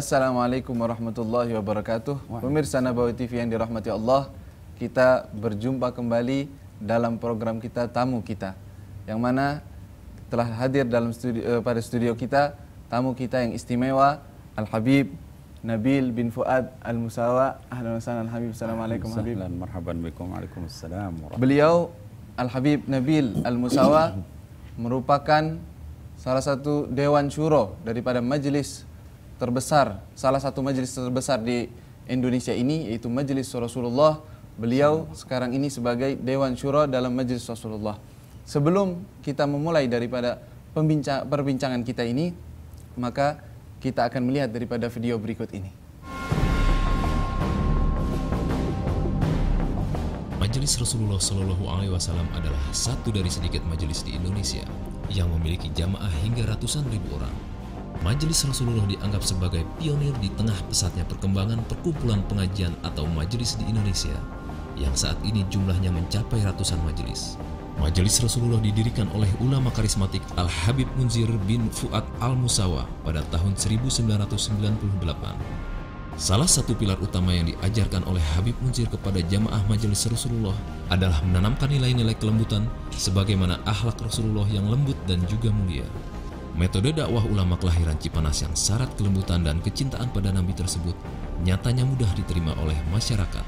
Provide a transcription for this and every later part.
Assalamualaikum warahmatullahi wabarakatuh. Pemirsa Nabawi TV yang dirahmati Allah, kita berjumpa kembali dalam program kita Tamu Kita. Yang mana telah hadir dalam studio, eh, pada studio kita tamu kita yang istimewa Al Habib Nabil bin Fuad Al Musawa. Ahlan wa sahlan Al Habib. Assalamualaikum Habib. Ahlan marhaban bikum. Waalaikumsalam. Beliau Al Habib Nabil Al Musawa merupakan salah satu dewan syuro daripada Majelis terbesar, salah satu majelis terbesar di Indonesia ini yaitu Majelis Rasulullah. Beliau sekarang ini sebagai Dewan Syuro dalam Majelis Rasulullah. Sebelum kita memulai daripada perbincangan kita ini, maka kita akan melihat daripada video berikut ini. Majelis Rasulullah Shallallahu Alaihi Wasallam adalah satu dari sedikit majelis di Indonesia yang memiliki jamaah hingga ratusan ribu orang. Majelis Rasulullah dianggap sebagai pionir di tengah pesatnya perkembangan perkumpulan pengajian atau majelis di Indonesia, yang saat ini jumlahnya mencapai ratusan majelis. Majelis Rasulullah didirikan oleh ulama karismatik Al-Habib Munzir bin Fuad Al-Musawa pada tahun 1998. Salah satu pilar utama yang diajarkan oleh Habib Munzir kepada jamaah majelis Rasulullah adalah menanamkan nilai-nilai kelembutan sebagaimana akhlak Rasulullah yang lembut dan juga mulia. Metode dakwah ulama kelahiran Cipanas yang syarat kelembutan dan kecintaan pada Nabi tersebut nyatanya mudah diterima oleh masyarakat,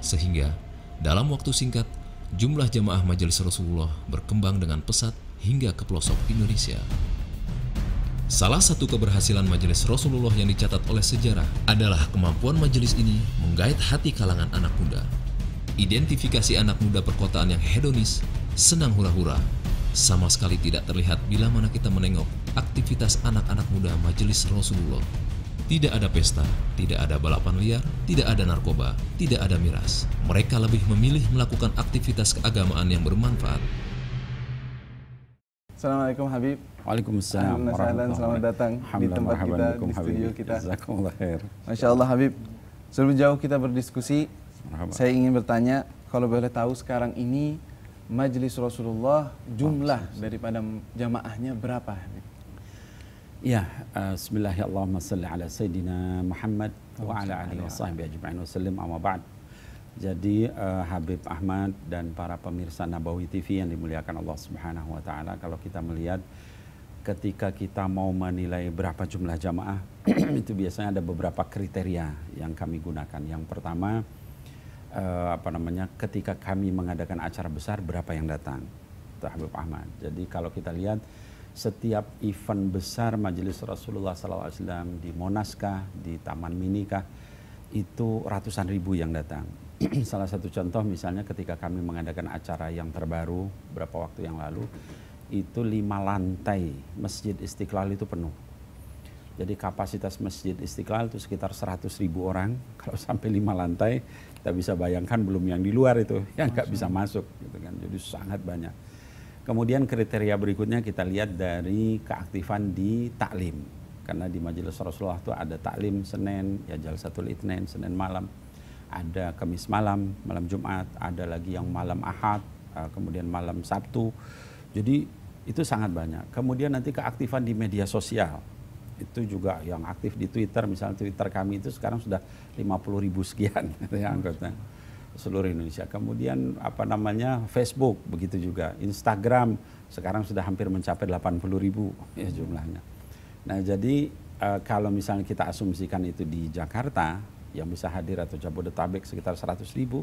sehingga dalam waktu singkat jumlah jamaah majelis Rasulullah berkembang dengan pesat hingga ke pelosok Indonesia. Salah satu keberhasilan majelis Rasulullah yang dicatat oleh sejarah adalah kemampuan majelis ini menggait hati kalangan anak muda. Identifikasi anak muda perkotaan yang hedonis, senang hura-hura, sama sekali tidak terlihat bila mana kita menengok aktivitas anak-anak muda majelis Rasulullah. Tidak ada pesta, tidak ada balapan liar, tidak ada narkoba, tidak ada miras. Mereka lebih memilih melakukan aktivitas keagamaan yang bermanfaat. Assalamualaikum Habib. Waalaikumsalam. Warahmatullahi Selamat datang di tempat kita, di studio Habib. kita. Jazakumullah khair. Masya Allah Habib. Sebelum jauh kita berdiskusi, Marhaban. saya ingin bertanya, kalau boleh tahu sekarang ini majelis Rasulullah jumlah oh, daripada jamaahnya berapa? Habib? Ya, uh, eh, bismillah ala sayyidina Muhammad wa ala alihi wa ajma'in wa sallim amma ba'd. Jadi uh, Habib Ahmad dan para pemirsa Nabawi TV yang dimuliakan Allah Subhanahu wa taala kalau kita melihat ketika kita mau menilai berapa jumlah jamaah itu biasanya ada beberapa kriteria yang kami gunakan. Yang pertama uh, apa namanya ketika kami mengadakan acara besar berapa yang datang. Itu Habib Ahmad. Jadi kalau kita lihat setiap event besar Majelis Rasulullah SAW di monaska di Taman minika itu ratusan ribu yang datang. Salah satu contoh misalnya ketika kami mengadakan acara yang terbaru beberapa waktu yang lalu, itu lima lantai Masjid Istiqlal itu penuh. Jadi kapasitas Masjid Istiqlal itu sekitar 100 ribu orang. Kalau sampai lima lantai, kita bisa bayangkan belum yang di luar itu, yang nggak bisa masuk. Gitu kan. Jadi sangat banyak. Kemudian kriteria berikutnya kita lihat dari keaktifan di taklim. Karena di Majelis Rasulullah itu ada taklim Senin, ya Jalsatul Itnen, Senin malam. Ada Kamis malam, malam Jumat, ada lagi yang malam Ahad, eh, kemudian malam Sabtu. Jadi itu sangat banyak. Kemudian nanti keaktifan di media sosial. Itu juga yang aktif di Twitter, misalnya Twitter kami itu sekarang sudah 50 ribu sekian ya anggota seluruh Indonesia. Kemudian apa namanya Facebook begitu juga, Instagram sekarang sudah hampir mencapai 80 ribu ya jumlahnya. Nah jadi e, kalau misalnya kita asumsikan itu di Jakarta yang bisa hadir atau Jabodetabek sekitar 100 ribu,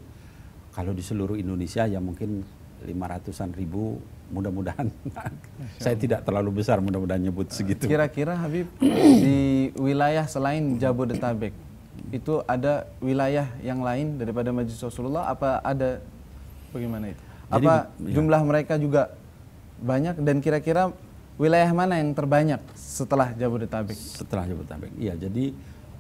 kalau di seluruh Indonesia ya mungkin 500-an ribu mudah-mudahan saya tidak terlalu besar mudah-mudahan nyebut segitu. Kira-kira Habib di wilayah selain Jabodetabek itu ada wilayah yang lain daripada Majelis Rasulullah apa ada bagaimana itu? Jadi, apa ya. jumlah mereka juga banyak dan kira-kira wilayah mana yang terbanyak setelah Jabodetabek? Setelah Jabodetabek. Iya, jadi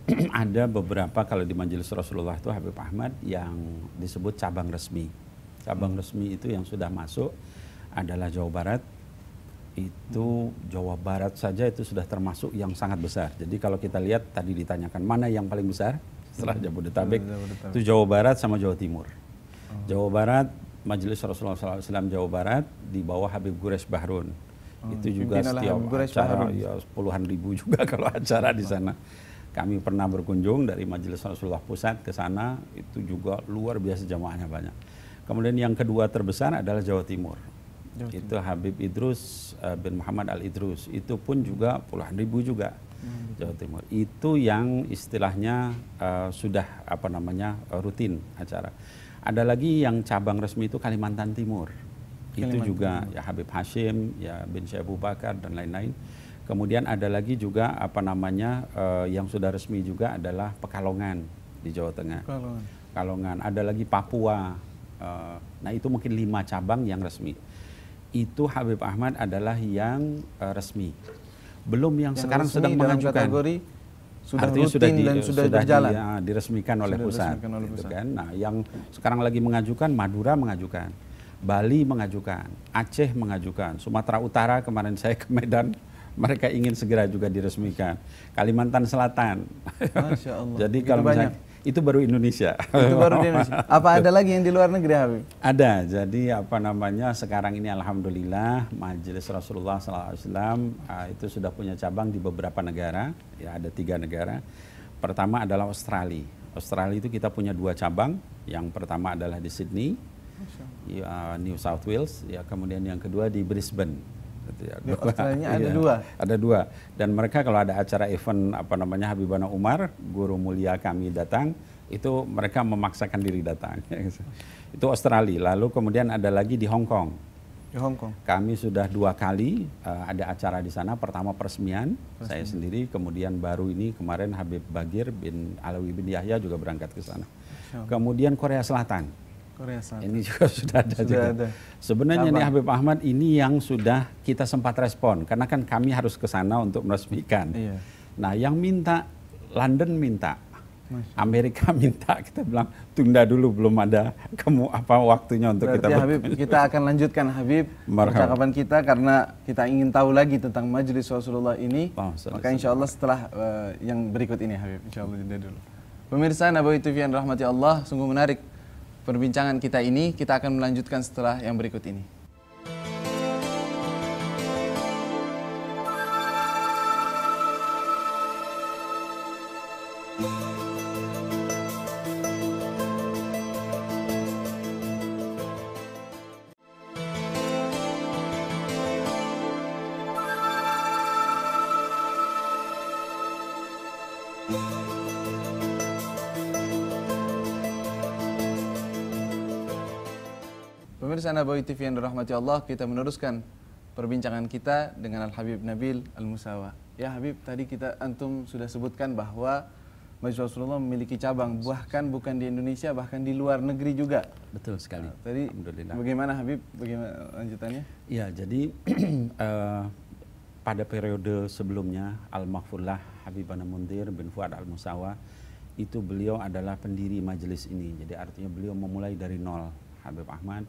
ada beberapa kalau di Majelis Rasulullah itu Habib Ahmad yang disebut cabang resmi. Cabang hmm. resmi itu yang sudah masuk adalah Jawa Barat, itu Jawa Barat saja itu sudah termasuk yang sangat besar. Jadi kalau kita lihat tadi ditanyakan mana yang paling besar setelah hmm. Jabodetabek, Jabodetabek. itu Jawa Barat sama Jawa Timur. Oh. Jawa Barat Majelis Rasulullah SAW Jawa Barat di bawah Habib Gures Bahrun. Oh, itu juga setiap acara ya puluhan ribu juga kalau acara di sana. Kami pernah berkunjung dari Majelis Rasulullah Pusat ke sana itu juga luar biasa jamaahnya banyak. Kemudian yang kedua terbesar adalah Jawa Timur itu ya. Habib Idrus eh, bin Muhammad Al Idrus itu pun juga puluhan ribu juga hmm. Jawa Timur itu yang istilahnya uh, sudah apa namanya eh, rutin acara ada lagi yang cabang resmi itu Kalimantan Timur Kalimantan itu juga Timur. ya Habib Hashim ya bin Syekh Abu Bakar dan lain-lain kemudian ada lagi juga apa namanya uh, yang sudah resmi juga adalah Pekalongan di Jawa Tengah Pekalongan Kalongan. ada lagi Papua Nah itu mungkin lima cabang yang resmi itu Habib Ahmad adalah yang uh, resmi. Belum yang, yang sekarang sedang mengajukan kategori sudah Artinya rutin sudah di, dan sudah, sudah berjalan. Di, ah, diresmikan oleh sudah pusat, diresmikan oleh gitu pusat. kan? Nah, yang sekarang lagi mengajukan Madura mengajukan, Bali mengajukan, Aceh mengajukan, Sumatera Utara kemarin saya ke Medan mereka ingin segera juga diresmikan. Kalimantan Selatan. Masya Allah. Jadi kalau misalnya banyak itu baru Indonesia. Itu baru Indonesia. Apa ada lagi yang di luar negeri Habib? Ada. Jadi apa namanya sekarang ini alhamdulillah Majelis Rasulullah SAW uh, ah, itu sudah punya cabang di beberapa negara. Ya ada tiga negara. Pertama adalah Australia. Australia itu kita punya dua cabang. Yang pertama adalah di Sydney, ya, New South Wales. Ya kemudian yang kedua di Brisbane. Di gitu ya. ya, ada iya, dua. Ada dua. Dan mereka kalau ada acara event apa namanya Habibana Umar, guru mulia kami datang, itu mereka memaksakan diri datang. itu Australia. Lalu kemudian ada lagi di Hong Kong. Di Hong Kong. Kami sudah dua kali uh, ada acara di sana. Pertama peresmian, peresmian saya sendiri, kemudian baru ini kemarin Habib Bagir bin Alawi bin Yahya juga berangkat ke sana. Kemudian Korea Selatan. Korea Selatan. Ini juga sudah ada sudah juga. Ada. Sebenarnya Apa? nih Habib Ahmad ini yang sudah kita sempat respon karena kan kami harus ke sana untuk meresmikan. Iya. Nah, yang minta London minta Amerika minta kita bilang tunda dulu belum ada kamu apa waktunya untuk Berarti kita Habib kita akan lanjutkan Habib percakapan kita karena kita ingin tahu lagi tentang majelis Rasulullah ini oh, sorry, maka insya Allah setelah uh, yang berikut ini Habib insya Allah jeda dulu Pemirsa Nabawi TV yang rahmati Allah sungguh menarik perbincangan kita ini. Kita akan melanjutkan setelah yang berikut ini. Pemirsa Nabawi TV yang dirahmati Allah, kita meneruskan perbincangan kita dengan Al-Habib Nabil Al-Musawa. Ya Habib, tadi kita antum sudah sebutkan bahwa Majelis Rasulullah memiliki cabang bahkan bukan di Indonesia, bahkan di luar negeri juga. Betul sekali. Nah, tadi bagaimana Habib? Bagaimana lanjutannya? Ya, jadi uh, pada periode sebelumnya Al-Mahfullah Habibana Mundir bin Fuad Al-Musawa itu beliau adalah pendiri majelis ini. Jadi artinya beliau memulai dari nol Habib Ahmad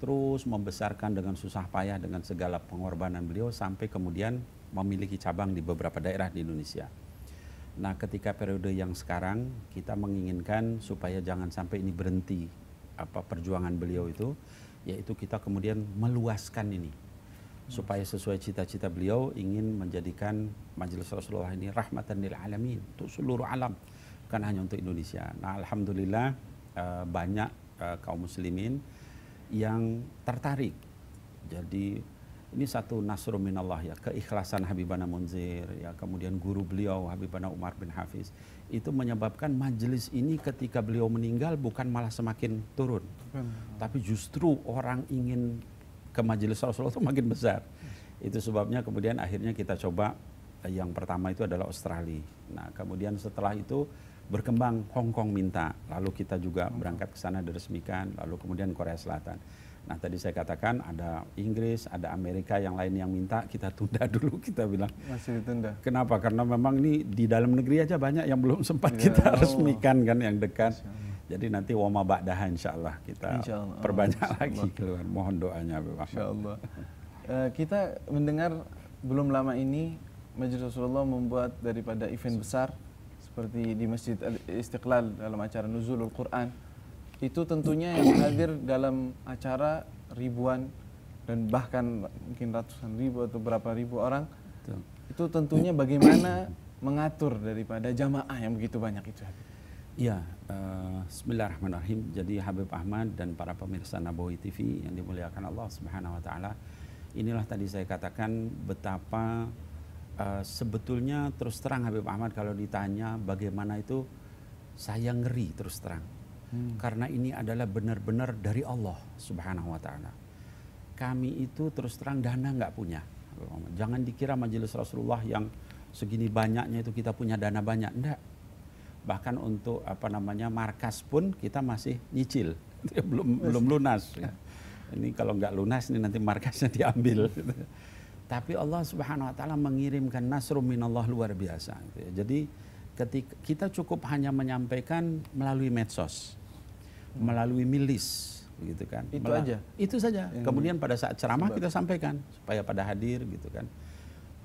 terus membesarkan dengan susah payah dengan segala pengorbanan beliau sampai kemudian memiliki cabang di beberapa daerah di Indonesia. Nah, ketika periode yang sekarang kita menginginkan supaya jangan sampai ini berhenti apa perjuangan beliau itu, yaitu kita kemudian meluaskan ini hmm. supaya sesuai cita-cita beliau ingin menjadikan Majelis Rasulullah ini rahmatan lil alamin untuk seluruh alam bukan hanya untuk Indonesia. Nah, alhamdulillah eh, banyak eh, kaum muslimin yang tertarik. Jadi ini satu nasru minallah ya, keikhlasan Habibana Munzir, ya, kemudian guru beliau Habibana Umar bin Hafiz. Itu menyebabkan majelis ini ketika beliau meninggal bukan malah semakin turun. Hmm. Tapi justru orang ingin ke majelis Rasulullah itu makin besar. Itu sebabnya kemudian akhirnya kita coba eh, yang pertama itu adalah Australia. Nah kemudian setelah itu berkembang Hong Kong minta, lalu kita juga berangkat ke sana diresmikan, lalu kemudian Korea Selatan. Nah tadi saya katakan ada Inggris, ada Amerika yang lain yang minta kita tunda dulu kita bilang. Masih ditunda. Kenapa? Karena memang ini di dalam negeri aja banyak yang belum sempat ya, kita resmikan oh. resmikan kan yang dekat. Jadi nanti wama ba'daha insya Allah kita insya Allah. Oh, perbanyak Allah. lagi keluar. Mohon doanya Bapak. Insya Allah. Uh, eh, kita mendengar belum lama ini Majelis Rasulullah membuat daripada event besar seperti di Masjid Istiqlal dalam acara Nuzulul Quran itu tentunya yang hadir dalam acara ribuan dan bahkan mungkin ratusan ribu atau berapa ribu orang Betul. itu tentunya bagaimana mengatur daripada jamaah yang begitu banyak itu Ya, uh, Bismillahirrahmanirrahim. Jadi Habib Ahmad dan para pemirsa Nabawi TV yang dimuliakan Allah Subhanahu wa taala. Inilah tadi saya katakan betapa Eh, sebetulnya terus terang Habib Ahmad kalau ditanya bagaimana itu saya ngeri terus terang. Hmm. Karena ini adalah benar-benar dari Allah Subhanahu wa taala. Kami itu terus terang dana nggak punya. Jangan dikira majelis Rasulullah yang segini banyaknya itu kita punya dana banyak. Enggak. Bahkan untuk apa namanya markas pun kita masih nyicil. belum belum lunas. Iya. Ini kalau nggak lunas ini nanti markasnya diambil. Tapi Allah Subhanahu wa taala mengirimkan nasrum minallah luar biasa. Gitu ya. Jadi ketika kita cukup hanya menyampaikan melalui medsos, melalui milis, gitu kan. Itu aja. Itu saja. Yang Kemudian pada saat ceramah sebab. kita sampaikan supaya pada hadir gitu kan.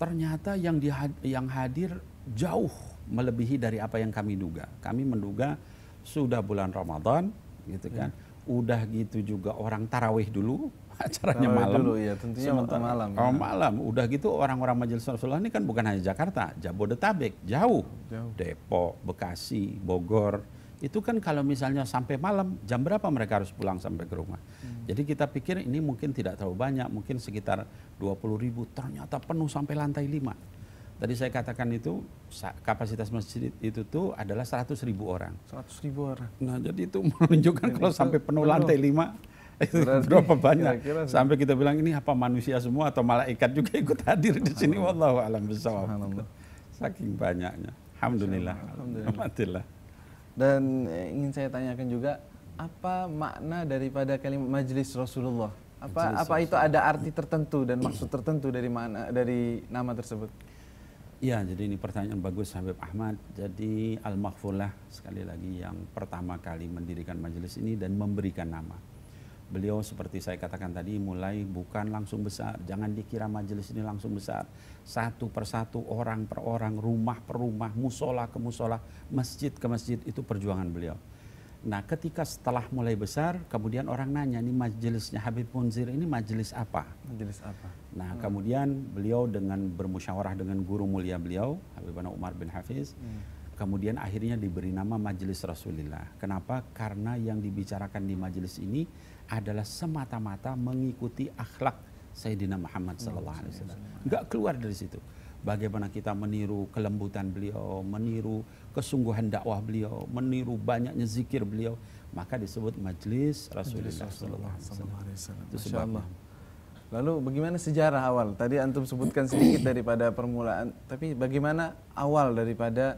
Ternyata yang di yang hadir jauh melebihi dari apa yang kami duga. Kami menduga sudah bulan Ramadan gitu kan. Ya. Udah gitu juga orang tarawih dulu acaranya Tarawih malam. Dulu, ya, tentunya Sementara, malam. Ya. Oh, iya. malam. Udah gitu orang-orang Majelis Rasulullah ini kan bukan hanya Jakarta, Jabodetabek, jauh. jauh. Depok, Bekasi, Bogor. Itu kan kalau misalnya sampai malam, jam berapa mereka harus pulang sampai ke rumah. Hmm. Jadi kita pikir ini mungkin tidak terlalu banyak, mungkin sekitar 20 ribu. Ternyata penuh sampai lantai lima. Tadi saya katakan itu kapasitas masjid itu tuh adalah 100 ribu orang. 100 ribu orang. Nah jadi itu menunjukkan jadi kalau itu sampai penuh, penuh lantai lima berapa banyak kira -kira sampai kita bilang ini apa manusia semua atau malaikat juga ikut hadir di sini wallahu alam bisawab saking banyaknya alhamdulillah alhamdulillah dan eh, ingin saya tanyakan juga apa makna daripada kalimat majelis Rasulullah apa majlis apa itu ada arti tertentu dan maksud tertentu dari mana dari nama tersebut Ya, jadi ini pertanyaan bagus Habib Ahmad. Jadi al makfulah sekali lagi yang pertama kali mendirikan majelis ini dan memberikan nama. Beliau seperti saya katakan tadi mulai bukan langsung besar. Jangan dikira majelis ini langsung besar. Satu persatu, orang per orang, rumah per rumah, musola ke musola, masjid ke masjid. Itu perjuangan beliau. Nah ketika setelah mulai besar, kemudian orang nanya, ini majelisnya Habib Munzir ini majelis apa? Majelis apa? Nah hmm. kemudian beliau dengan bermusyawarah dengan guru mulia beliau, Habibana Umar bin Hafiz, hmm kemudian akhirnya diberi nama Majelis Rasulillah. Kenapa? Karena yang dibicarakan di majelis ini adalah semata-mata mengikuti akhlak Sayyidina Muhammad sallallahu alaihi wasallam. Enggak keluar dari situ. Bagaimana kita meniru kelembutan beliau, meniru kesungguhan dakwah beliau, meniru banyaknya zikir beliau, maka disebut majlis Rasulullah sallallahu alaihi wasallam. Itu sebabnya. Lalu bagaimana sejarah awal? Tadi antum sebutkan sedikit daripada permulaan, tapi bagaimana awal daripada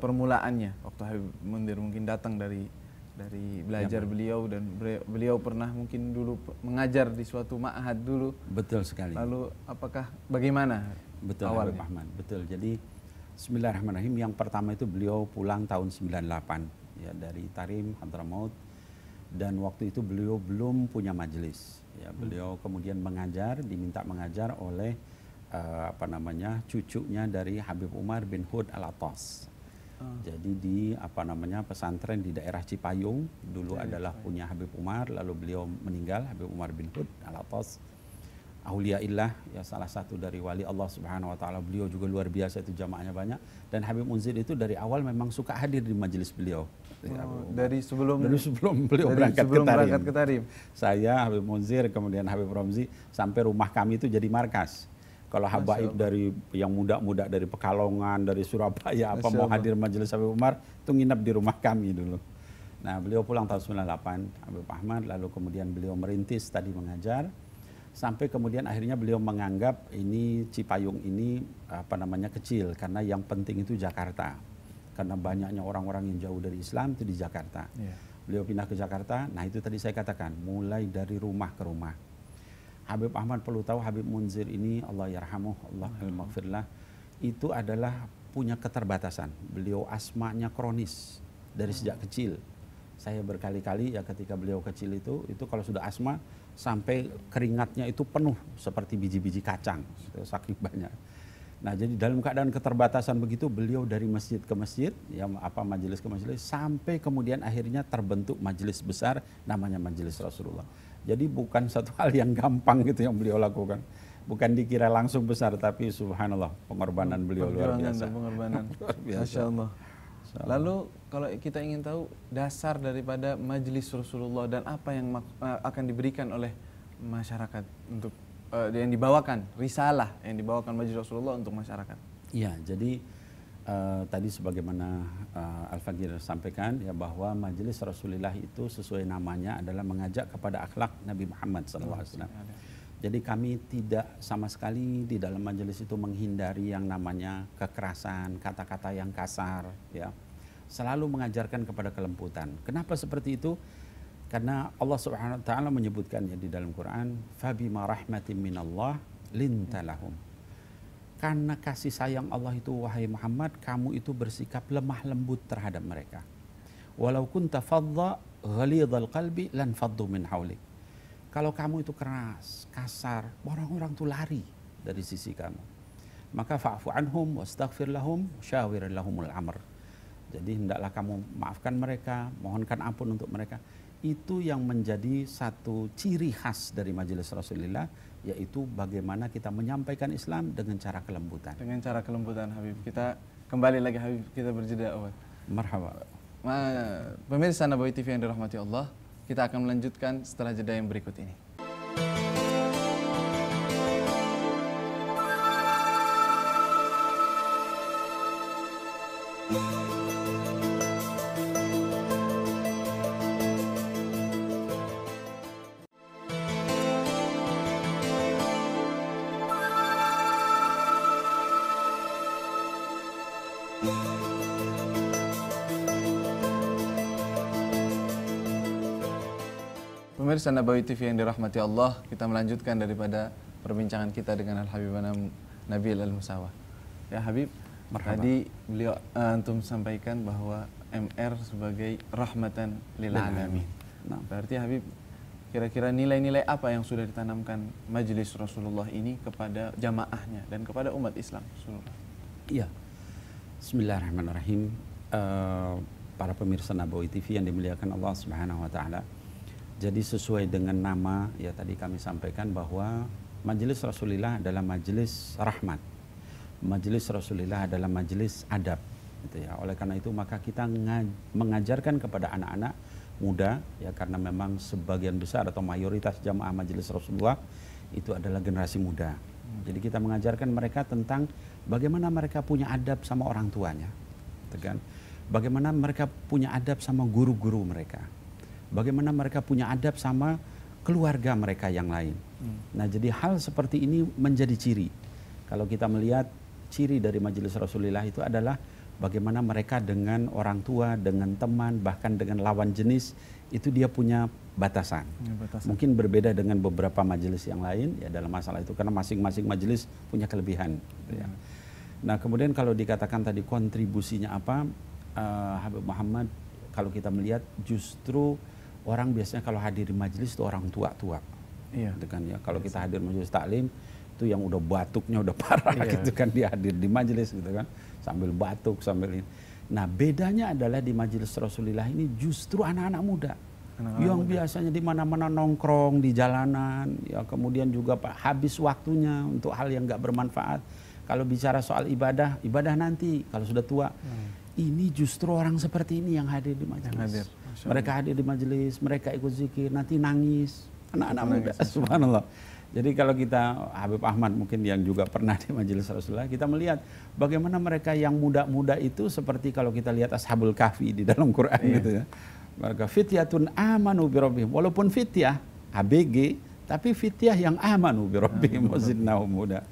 permulaannya? Waktu Habib Mundir mungkin datang dari dari iya, belajar ya, beliau dan beliau pernah mungkin dulu mengajar di suatu ma'had dulu. Betul sekali. Lalu apakah bagaimana? Betul awalnya? Ahmad Betul. Jadi Bismillahirrahmanirrahim yang pertama itu beliau pulang tahun 98 ya dari Tarim Hadramaut dan waktu itu beliau belum punya majelis. Ya, hmm. beliau hmm. kemudian mengajar, diminta mengajar oleh uh, apa namanya cucunya dari Habib Umar bin Hud al Atas Ah. Jadi di apa namanya pesantren di daerah Cipayung dulu ya, adalah punya Habib Umar, lalu beliau meninggal Habib Umar bin Hud al Atas. Auliaillah ya salah satu dari wali Allah Subhanahu wa taala. Beliau juga luar biasa itu jamaahnya banyak dan Habib Munzir itu dari awal memang suka hadir di majelis beliau. Oh, dari sebelum dari sebelum beliau dari berangkat, sebelum ke berangkat ke Tarim. Saya Habib Munzir kemudian Habib Romzi sampai rumah kami itu jadi markas. Kalau habaib dari yang muda-muda dari Pekalongan, dari Surabaya, apa mau hadir majelis Habib Umar, itu nginap di rumah kami dulu. Nah, beliau pulang tahun 98, Habib Ahmad, lalu kemudian beliau merintis tadi mengajar sampai kemudian akhirnya beliau menganggap ini Cipayung ini apa namanya kecil karena yang penting itu Jakarta karena banyaknya orang-orang yang jauh dari Islam itu di Jakarta yeah. beliau pindah ke Jakarta nah itu tadi saya katakan mulai dari rumah ke rumah Habib Ahmad perlu tahu Habib Munzir ini Allah yarhamuh Allah almaghfirlah itu adalah punya keterbatasan. Beliau asmanya kronis dari hmm. sejak kecil. Saya berkali-kali ya ketika beliau kecil itu itu kalau sudah asma sampai keringatnya itu penuh seperti biji-biji kacang sakit banyak. Nah, jadi dalam keadaan keterbatasan begitu beliau dari masjid ke masjid, ya apa majelis ke majelis sampai kemudian akhirnya terbentuk majelis besar namanya majelis Rasulullah. Jadi bukan satu hal yang gampang gitu yang beliau lakukan. Bukan dikira langsung besar, tapi subhanallah pengorbanan beliau luar biasa. Pengorbanan, Masya Allah. Lalu kalau kita ingin tahu dasar daripada majelis Rasulullah dan apa yang eh, akan diberikan oleh masyarakat untuk uh, yang dibawakan risalah yang dibawakan majelis Rasulullah untuk masyarakat. Iya, jadi uh, tadi sebagaimana uh, eh, Al-Fagir sampaikan ya bahwa majelis Rasulullah itu sesuai namanya adalah mengajak kepada akhlak Nabi Muhammad SAW. Jadi kami tidak sama sekali di dalam majelis itu menghindari yang namanya kekerasan, kata-kata yang kasar ya. Selalu mengajarkan kepada kelembutan. Kenapa seperti itu? Karena Allah Subhanahu wa taala menyebutkannya di dalam Quran, "Fabima rahmatin minallah lintalahum." karena kasih sayang Allah itu wahai Muhammad kamu itu bersikap lemah lembut terhadap mereka walau kunta fadda ghalidhal qalbi lan faddu min hawlik kalau kamu itu keras kasar orang-orang itu lari dari sisi kamu maka fa'fu anhum wastaghfir lahum syawir lahumul amr jadi hendaklah kamu maafkan mereka, mohonkan ampun untuk mereka. Itu yang menjadi satu ciri khas dari majelis Rasulullah yaitu bagaimana kita menyampaikan Islam dengan cara kelembutan. Dengan cara kelembutan Habib. Kita kembali lagi Habib kita berjeda awal. Marhaba. pemirsa Nabawi TV yang dirahmati Allah, kita akan melanjutkan setelah jeda yang berikut ini. Pemirsa Nabawi TV yang dirahmati Allah, kita melanjutkan daripada perbincangan kita dengan Al Habibana Nabil Al Musawa. Ya Habib, Marhaba. tadi beliau uh, antum sampaikan bahwa MR sebagai rahmatan lil alamin. Nah, nah. Berarti Habib kira-kira nilai-nilai apa yang sudah ditanamkan majelis Rasulullah ini kepada jamaahnya dan kepada umat Islam seluruh? Iya. Bismillahirrahmanirrahim. Uh, para pemirsa Nabawi TV yang dimuliakan Allah Subhanahu wa taala. Jadi sesuai dengan nama ya tadi kami sampaikan bahwa Majelis Rasulillah adalah majelis rahmat. Majelis Rasulillah adalah majelis adab. Gitu ya. Oleh karena itu maka kita mengajarkan kepada anak-anak muda ya karena memang sebagian besar atau mayoritas jamaah Majelis Rasulullah itu adalah generasi muda. Hmm. Jadi kita mengajarkan mereka tentang bagaimana mereka punya adab sama orang tuanya. Gitu kan? Bagaimana mereka punya adab sama guru-guru mereka bagaimana mereka punya adab sama keluarga mereka yang lain. Hmm. Nah, jadi hal seperti ini menjadi ciri. Kalau kita melihat ciri dari majelis Rasulullah itu adalah bagaimana mereka dengan orang tua, dengan teman, bahkan dengan lawan jenis itu dia punya batasan. Ya, batasan. Mungkin berbeda dengan beberapa majelis yang lain ya dalam masalah itu karena masing-masing majelis punya kelebihan. Gitu ya. Hmm. Nah kemudian kalau dikatakan tadi kontribusinya apa, uh, Habib Muhammad kalau kita melihat justru orang biasanya kalau hadir di majelis itu orang tua-tua. Iya. Gitu kan ya. Kalau kita hadir majelis taklim itu yang udah batuknya udah parah iya. gitu kan dia hadir di majelis gitu kan sambil batuk sambil ini. Nah, bedanya adalah di majelis Rasulullah ini justru anak-anak muda. Anak-anak yang muda. biasanya di mana-mana nongkrong di jalanan, ya kemudian juga pak habis waktunya untuk hal yang nggak bermanfaat. Kalau bicara soal ibadah, ibadah nanti kalau sudah tua. Hmm. Ini justru orang seperti ini yang hadir di majelis. Yang hadir. Mereka hadir di majelis, mereka ikut zikir, nanti nangis. Anak-anak muda, ya. subhanallah. Jadi kalau kita Habib Ahmad mungkin yang juga pernah di Majelis Rasulullah, kita melihat bagaimana mereka yang muda-muda itu seperti kalau kita lihat Ashabul Kahfi di dalam Quran iya. gitu ya. Mereka fityatun amanu birobi. Walaupun fityah ABG, tapi fityah yang amanu birabbihim muda.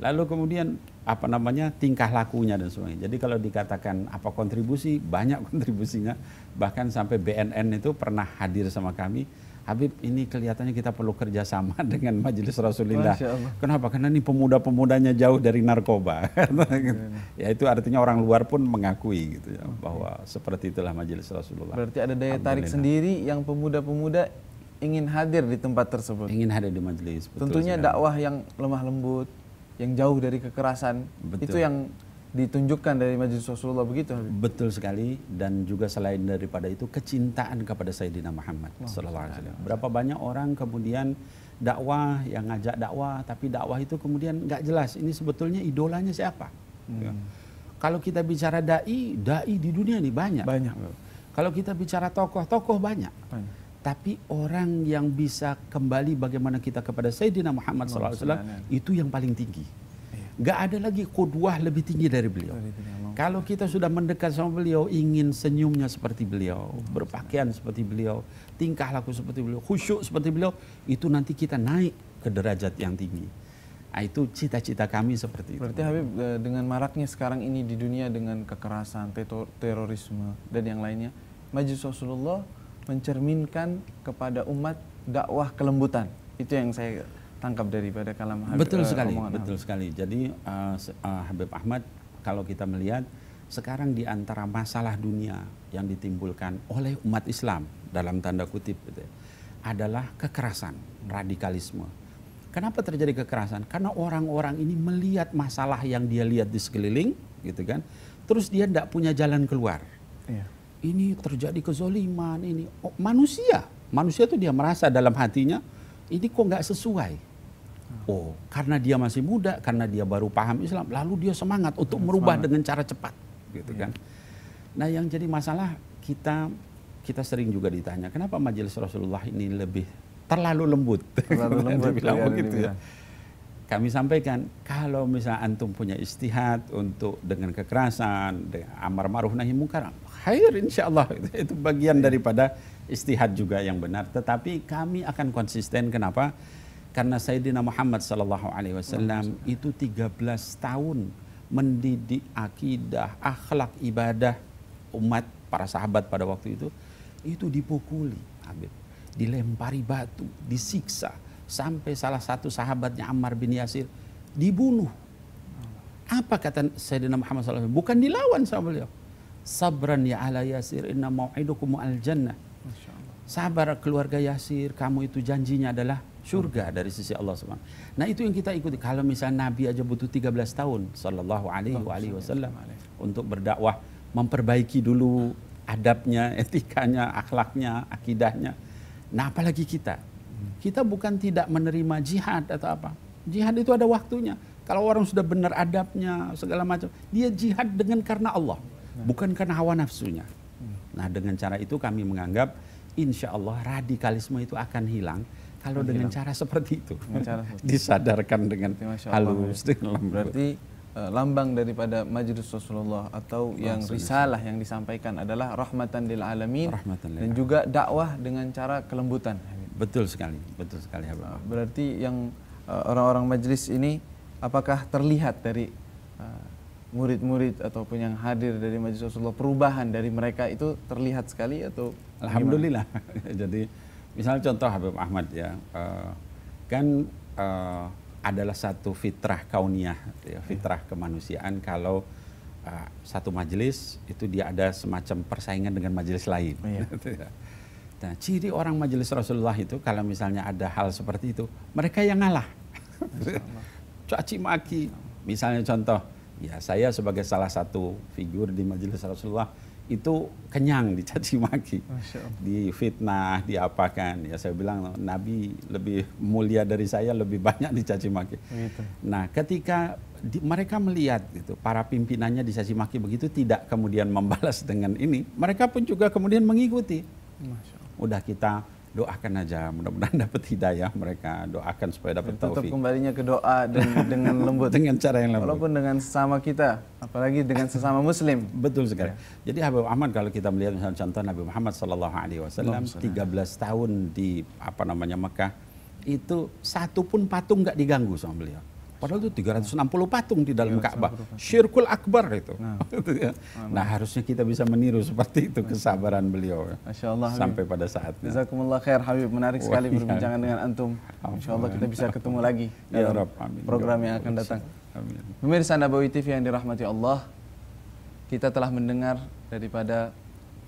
Lalu kemudian apa namanya tingkah lakunya dan sebagainya. Jadi kalau dikatakan apa kontribusi, banyak kontribusinya. Bahkan sampai BNN itu pernah hadir sama kami. Habib ini kelihatannya kita perlu kerjasama dengan Majelis Rasulullah. Kenapa? Karena ini pemuda-pemudanya jauh dari narkoba. Iya, iya, iya. ya itu artinya orang luar pun mengakui gitu ya bahwa seperti itulah Majelis Rasulullah. Berarti ada daya tarik sendiri yang pemuda-pemuda ingin hadir di tempat tersebut. Ingin hadir di majelis. Betul Tentunya sekali. dakwah yang lemah lembut, yang jauh dari kekerasan. Betul. Itu yang ditunjukkan dari majelis Rasulullah begitu. Betul sekali dan juga selain daripada itu kecintaan kepada Sayyidina Muhammad oh, sallallahu alaihi wasallam. Berapa banyak orang kemudian dakwah yang ngajak dakwah tapi dakwah itu kemudian nggak jelas ini sebetulnya idolanya siapa. Hmm. Ya. Kalau kita bicara dai, dai di dunia ini banyak. Banyak. Kalau kita bicara tokoh, tokoh banyak. banyak. Tapi orang yang bisa kembali bagaimana kita kepada Sayyidina Muhammad SAW itu yang paling tinggi. Iya. Gak ada lagi kudwah lebih tinggi dari beliau. Kalau kita sudah mendekat sama beliau, ingin senyumnya seperti beliau, berpakaian seperti beliau, tingkah laku seperti beliau, khusyuk seperti beliau, itu nanti kita naik ke derajat yang tinggi. Nah, itu cita-cita kami seperti itu. Berarti Habib eh, dengan maraknya sekarang ini di dunia dengan kekerasan, terorisme dan yang lainnya, Majelis Rasulullah mencerminkan kepada umat dakwah kelembutan. Itu yang saya tangkap daripada kalam Habib. Betul uh, sekali, betul Habib. sekali. Jadi uh, uh, Habib Ahmad kalau kita melihat sekarang di antara masalah dunia yang ditimbulkan oleh umat Islam dalam tanda kutip gitu ya, adalah kekerasan, radikalisme. Kenapa terjadi kekerasan? Karena orang-orang ini melihat masalah yang dia lihat di sekeliling, gitu kan. Terus dia tidak punya jalan keluar. Iya ini terjadi kezoliman ini. Oh, manusia, manusia itu dia merasa dalam hatinya ini kok nggak sesuai. Oh, karena dia masih muda, karena dia baru paham Islam, lalu dia semangat untuk merubah dengan cara cepat, gitu iya. kan. Nah, yang jadi masalah kita kita sering juga ditanya, kenapa majelis Rasulullah ini lebih terlalu lembut? Terlalu lembut gitu ya, ya. Kami sampaikan, kalau misalnya antum punya istihad untuk dengan kekerasan, dengan amar ma'ruf nahi mungkar, khair insya Allah itu bagian daripada istihad juga yang benar tetapi kami akan konsisten kenapa karena Sayyidina Muhammad Sallallahu Alaihi Wasallam itu 13 tahun mendidik akidah akhlak ibadah umat para sahabat pada waktu itu itu dipukuli Habib dilempari batu disiksa sampai salah satu sahabatnya Ammar bin Yasir dibunuh apa kata Sayyidina Muhammad SAW bukan dilawan sama beliau sabran ya ala yasir inna mau'idukum al jannah sabar keluarga yasir kamu itu janjinya adalah surga hmm. dari sisi Allah SWT nah itu yang kita ikuti kalau misalnya Nabi aja butuh 13 tahun sallallahu alaihi wasallam untuk berdakwah memperbaiki dulu adabnya etikanya akhlaknya akidahnya nah apalagi kita hmm. kita bukan tidak menerima jihad atau apa jihad itu ada waktunya kalau orang sudah benar adabnya segala macam dia jihad dengan karena Allah bukan karena hawa nafsunya. Nah dengan cara itu kami menganggap insya Allah radikalisme itu akan hilang kalau dengan dengan cara seperti itu. Dengan cara seperti itu. dengan halus. Ya. Dengan Berarti e, lambang daripada Majelis Rasulullah atau yang ya, risalah yang disampaikan adalah rahmatan lil alamin rahmatan dan juga dakwah dengan cara kelembutan. Betul sekali, betul sekali. Berarti yang e, orang-orang majelis ini apakah terlihat dari e, murid-murid ataupun yang hadir dari Majelis Rasulullah perubahan dari mereka itu terlihat sekali atau Alhamdulillah jadi misalnya contoh Habib Ahmad ya eh, kan eh, adalah satu fitrah kauniyah ya, fitrah kemanusiaan kalau eh, satu majelis itu dia ada semacam persaingan dengan majelis lain oh, iya. gitu ya. nah ciri orang majelis Rasulullah itu kalau misalnya ada hal seperti itu mereka yang ngalah caci maki misalnya contoh ya saya sebagai salah satu figur di majelis Rasulullah itu kenyang dicaci maki, di fitnah, diapakan. Ya saya bilang Nabi lebih mulia dari saya, lebih banyak dicaci maki. Nah, ketika di, mereka melihat gitu para pimpinannya dicaci maki begitu tidak kemudian membalas dengan ini, mereka pun juga kemudian mengikuti. Udah kita doakan aja mudah-mudahan dapat hidayah mereka doakan supaya dapat taufik kembali kembalinya ke doa dengan, dengan lembut dengan cara yang lembut walaupun dengan sesama kita apalagi dengan sesama muslim betul sekali ya. jadi Habib Ahmad kalau kita melihat misalnya contoh Nabi Muhammad sallallahu alaihi wasallam 13 tahun di apa namanya Mekah itu satu pun patung nggak diganggu sama beliau Padahal itu 360 patung di dalam Ka'bah. Syirkul Akbar itu. Nah. Ya. nah, harusnya kita bisa meniru seperti itu kesabaran beliau. Ya. Masya Allah. Sampai pada saatnya. Jazakumullah khair Habib. Menarik oh, sekali iya. perbincangan dengan Antum. Insya Allah kita bisa ketemu lagi ya, dalam Amin. Ya program yang akan datang. Amin. Pemirsa Nabawi TV yang dirahmati Allah, kita telah mendengar daripada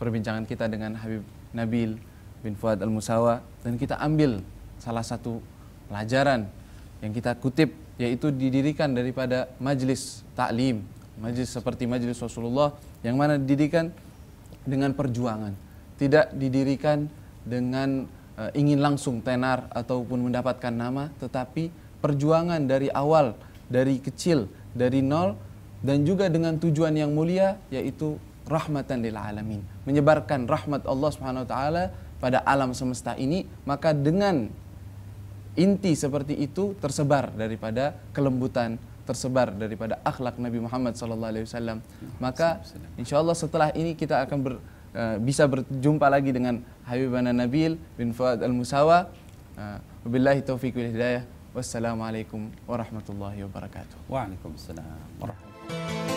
perbincangan kita dengan Habib Nabil bin Fuad Al-Musawa dan kita ambil salah satu pelajaran yang kita kutip yaitu didirikan daripada majlis taklim, majlis seperti majlis Rasulullah yang mana didirikan dengan perjuangan, tidak didirikan dengan uh, ingin langsung tenar ataupun mendapatkan nama, tetapi perjuangan dari awal, dari kecil, dari nol dan juga dengan tujuan yang mulia yaitu rahmatan lil alamin, menyebarkan rahmat Allah Subhanahu wa taala pada alam semesta ini, maka dengan inti seperti itu tersebar daripada kelembutan tersebar daripada akhlak Nabi Muhammad SAW. Ya, Maka insya Allah setelah ini kita akan ber, uh, bisa berjumpa lagi dengan Habibana Nabil bin Fuad Al-Musawa. Uh, taufiq wal hidayah. Wassalamualaikum warahmatullahi wabarakatuh. Waalaikumsalam warahmatullahi wabarakatuh.